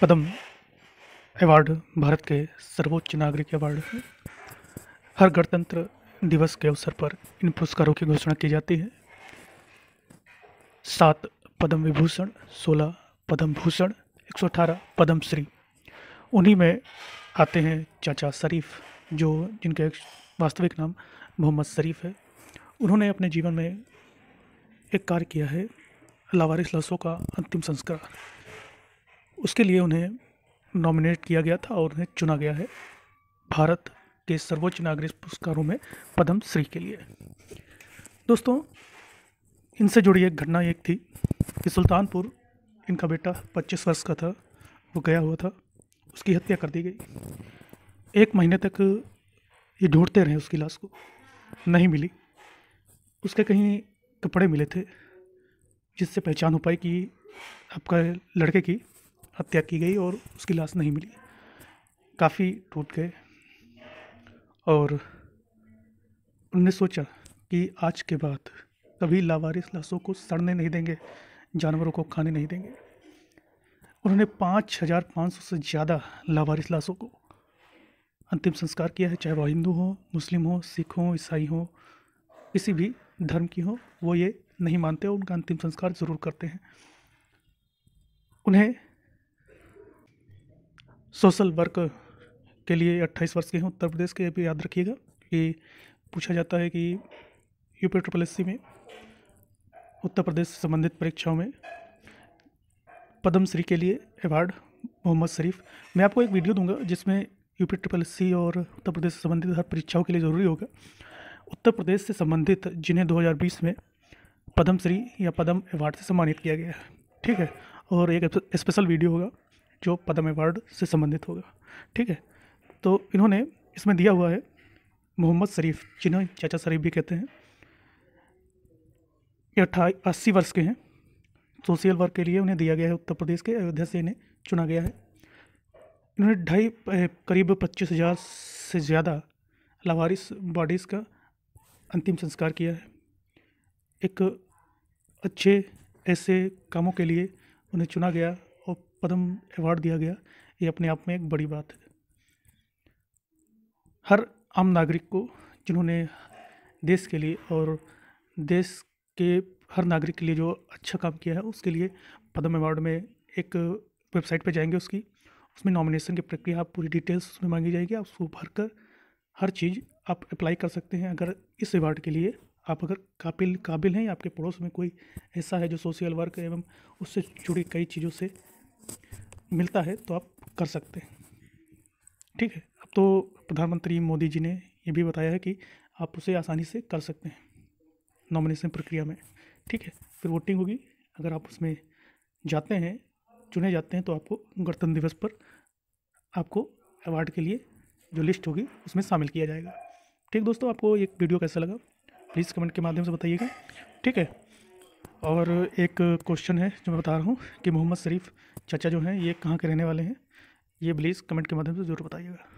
पद्म award Bharat के सर्वोच्च नागरिक अवार्ड है हर गणतंत्र दिवस के अवसर पर इन पुरस्कारों की घोषणा की जाती है सात पद्म विभूषण सोलह पद्म भूषण एक सौ अठारह पद्मश्री उन्हीं में आते हैं चाचा शरीफ जो जिनका एक वास्तविक नाम मोहम्मद शरीफ है उन्होंने अपने जीवन में एक कार्य किया है लावारिस लसों का अंतिम संस्कार उसके लिए उन्हें नॉमिनेट किया गया था और उन्हें चुना गया है भारत के सर्वोच्च नागरिक पुरस्कारों में पद्म श्री के लिए दोस्तों इनसे जुड़ी एक घटना एक थी कि सुल्तानपुर इनका बेटा 25 वर्ष का था वो गया हुआ था उसकी हत्या कर दी गई एक महीने तक ये ढूंढते रहे उसकी लाश को नहीं मिली उसके कहीं कपड़े मिले थे जिससे पहचान हो पाई कि आपका लड़के की हत्या की गई और उसकी लाश नहीं मिली काफ़ी टूट गए और उनने सोचा कि आज के बाद कभी लावारिस लाशों को सड़ने नहीं देंगे जानवरों को खाने नहीं देंगे उन्होंने पाँच हज़ार पाँच सौ से ज़्यादा लावारिस लाशों को अंतिम संस्कार किया है चाहे वह हिंदू हो मुस्लिम हो सिख हो ईसाई हो किसी भी धर्म की हो वो ये नहीं मानते और उनका अंतिम संस्कार ज़रूर करते हैं उन्हें सोशल वर्क के लिए अट्ठाईस वर्ष के हैं उत्तर प्रदेश के भी याद रखिएगा कि पूछा जाता है कि यूपी ट्रिपल एस में उत्तर प्रदेश से संबंधित परीक्षाओं में पद्मश्री के लिए अवार्ड मोहम्मद शरीफ मैं आपको एक वीडियो दूंगा जिसमें यूपी ट्रिपल एस और उत्तर प्रदेश से संबंधित हर परीक्षाओं के लिए ज़रूरी होगा उत्तर प्रदेश से संबंधित जिन्हें 2020 में पद्मश्री या पद्म अवार्ड से सम्मानित किया गया है ठीक है और एक स्पेशल वीडियो होगा जो पद्म अवार्ड से संबंधित होगा ठीक है तो इन्होंने इसमें दिया हुआ है मोहम्मद शरीफ जिन्हें चाचा शरीफ भी कहते हैं ये अट्ठाई अस्सी वर्ष के हैं सोशल वर्क के लिए उन्हें दिया गया है उत्तर प्रदेश के अयोध्या से इन्हें चुना गया है इन्होंने ढाई करीब पच्चीस हज़ार से ज़्यादा लावारिस बॉडीज़ का अंतिम संस्कार किया है एक अच्छे ऐसे कामों के लिए उन्हें चुना गया पद्म अवार्ड दिया गया ये अपने आप में एक बड़ी बात है हर आम नागरिक को जिन्होंने देश के लिए और देश के हर नागरिक के लिए जो अच्छा काम किया है उसके लिए पद्म अवार्ड में एक वेबसाइट पर जाएंगे उसकी उसमें नॉमिनेशन की प्रक्रिया आप पूरी डिटेल्स उसमें मांगी जाएगी आप उसको भर कर हर चीज़ आप अप्लाई कर सकते हैं अगर इस अवार्ड के लिए आप अगर काबिल काबिल हैं या आपके पड़ोस में कोई ऐसा है जो सोशल वर्क एवं उससे जुड़ी कई चीज़ों से मिलता है तो आप कर सकते हैं ठीक है अब तो प्रधानमंत्री मोदी जी ने ये भी बताया है कि आप उसे आसानी से कर सकते हैं नॉमिनेशन प्रक्रिया में ठीक है फिर वोटिंग होगी अगर आप उसमें जाते हैं चुने जाते हैं तो आपको गणतंत्र दिवस पर आपको अवार्ड के लिए जो लिस्ट होगी उसमें शामिल किया जाएगा ठीक दोस्तों आपको एक वीडियो कैसा लगा प्लीज़ कमेंट के माध्यम से बताइएगा ठीक है और एक क्वेश्चन है जो मैं बता रहा हूँ कि मोहम्मद शरीफ चाचा जो हैं ये कहाँ के रहने वाले हैं ये प्लीज़ कमेंट के माध्यम से ज़रूर बताइएगा